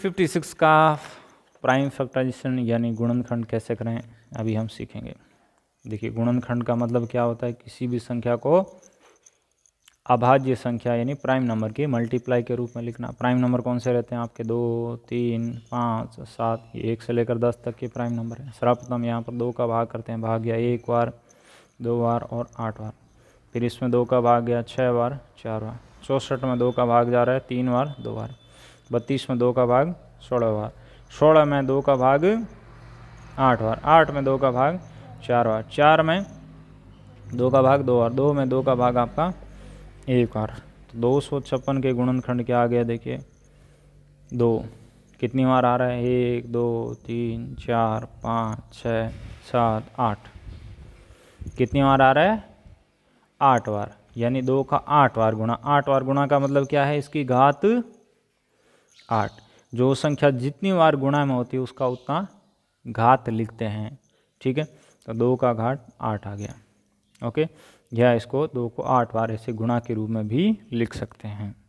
56 का prime factorisation यानी गुणनखंड कैसे करें अभी हम सीखेंगे देखिए गुणनखंड का मतलब क्या होता है किसी भी संख्या को अभाज्य संख्या यानी प्राइम नंबर की मल्टीप्लाई के रूप में लिखना प्राइम नंबर कौन से रहते हैं आपके दो तीन पाँच सात एक से लेकर दस तक के प्राइम नंबर हैं सर्वप्रथम यहाँ पर दो का भाग करते हैं भाग गया एक बार दो बार और आठ बार फिर इसमें दो का भाग गया छः बार चार बार चौंसठ में दो का भाग जा रहा है तीन बार दो बार बत्तीस में दो का भाग सोलह बार सोलह में दो का भाग आठ बार आठ में दो का भाग चार बार चार में दो का भाग दो बार दो में दो का भाग आपका एक बार तो दो सौ छप्पन के गुणनखंड क्या आ गया देखिए दो कितनी बार आ रहा है एक दो तीन चार पाँच छ सात आठ कितनी बार आ रहा है आठ बार यानी दो का आठ बार गुणा आठ बार गुणा का मतलब क्या है इसकी घात आठ जो संख्या जितनी बार गुणा में होती है उसका उतना घात लिखते हैं ठीक है तो दो का घाट आठ आ गया ओके या इसको दो को आठ बार ऐसे गुणा के रूप में भी लिख सकते हैं